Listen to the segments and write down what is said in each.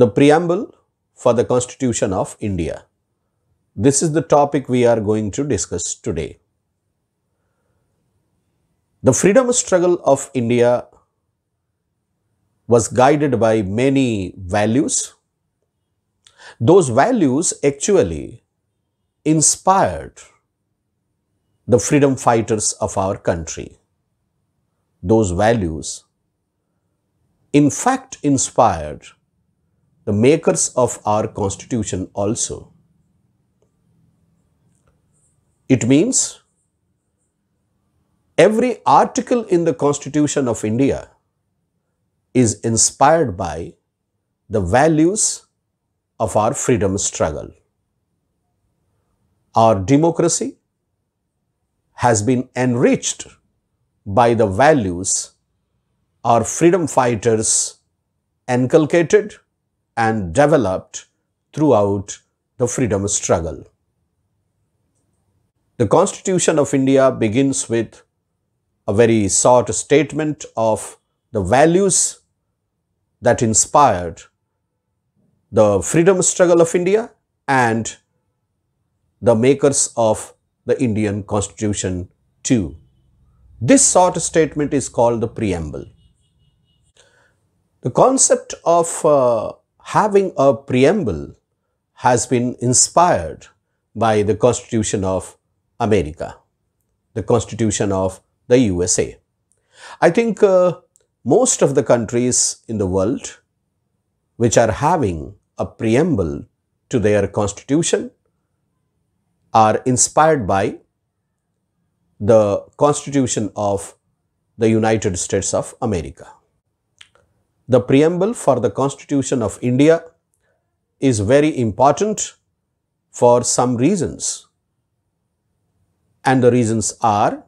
the preamble for the Constitution of India. This is the topic we are going to discuss today. The freedom struggle of India was guided by many values. Those values actually inspired the freedom fighters of our country. Those values in fact inspired the makers of our constitution also. It means every article in the constitution of India is inspired by the values of our freedom struggle. Our democracy has been enriched by the values our freedom fighters inculcated and developed throughout the freedom struggle. The Constitution of India begins with a very short statement of the values that inspired the freedom struggle of India and the makers of the Indian Constitution too. This short statement is called the preamble. The concept of uh, having a preamble has been inspired by the Constitution of America, the Constitution of the USA. I think uh, most of the countries in the world which are having a preamble to their constitution are inspired by the Constitution of the United States of America. The preamble for the Constitution of India is very important for some reasons. And the reasons are,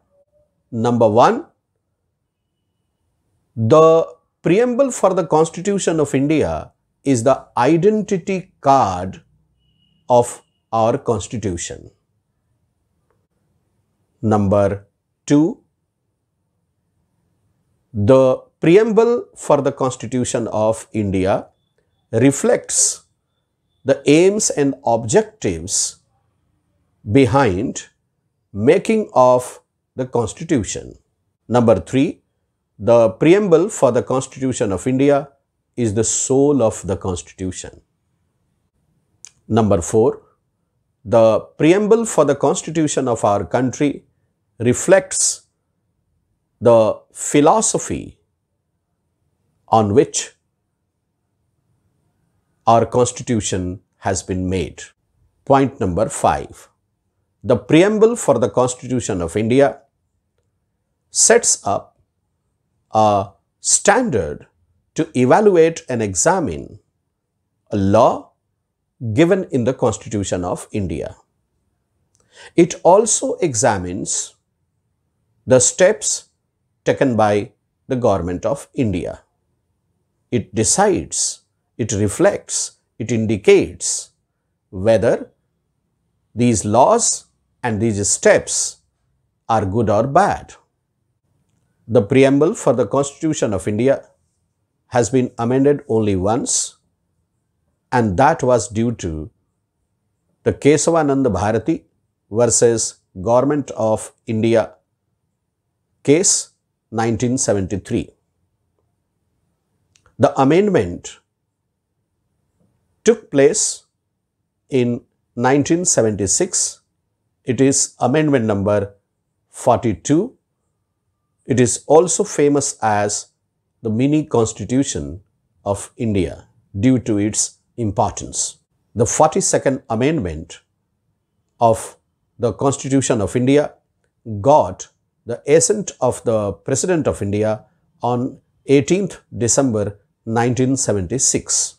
number one, the preamble for the Constitution of India is the identity card of our Constitution. Number two, the preamble for the Constitution of India reflects the aims and objectives behind making of the Constitution. Number three, the preamble for the Constitution of India is the soul of the Constitution. Number four, the preamble for the Constitution of our country reflects the philosophy on which our constitution has been made. Point number 5. The preamble for the constitution of India sets up a standard to evaluate and examine a law given in the constitution of India. It also examines the steps taken by the government of India. It decides, it reflects, it indicates whether these laws and these steps are good or bad. The preamble for the Constitution of India has been amended only once and that was due to the Kesavananda Bharati versus Government of India case 1973. The amendment took place in 1976. It is amendment number 42. It is also famous as the mini constitution of India due to its importance. The 42nd amendment of the constitution of India got the assent of the president of India on 18th December 1976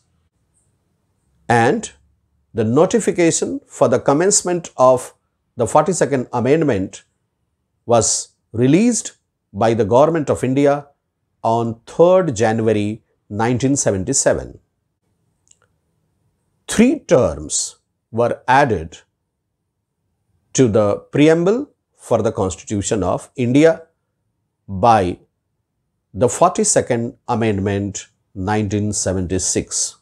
and the notification for the commencement of the 42nd amendment was released by the government of India on 3rd January 1977. Three terms were added to the preamble for the Constitution of India by the 42nd Amendment 1976.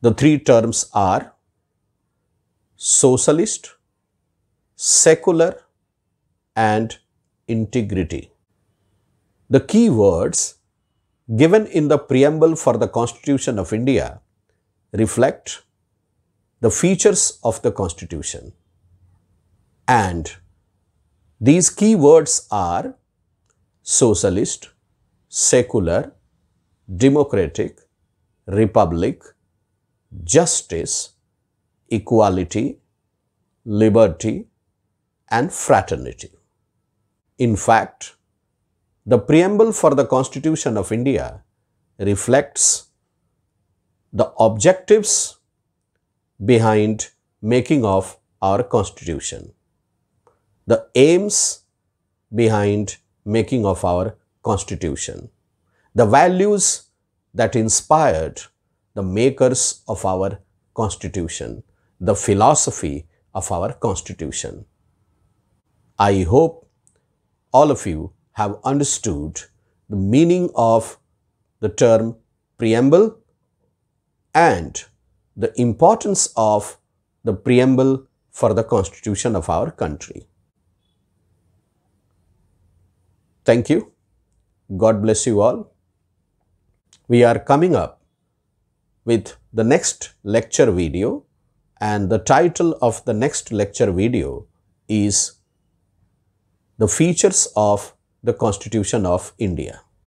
The three terms are socialist, secular and integrity. The key words given in the preamble for the Constitution of India reflect the features of the Constitution. And these key words are socialist, secular, democratic, republic, justice, equality, liberty, and fraternity. In fact, the preamble for the Constitution of India reflects the objectives behind making of our Constitution, the aims behind making of our constitution, the values that inspired the makers of our constitution, the philosophy of our constitution. I hope all of you have understood the meaning of the term preamble and the importance of the preamble for the constitution of our country. Thank you. God bless you all. We are coming up with the next lecture video and the title of the next lecture video is The Features of the Constitution of India.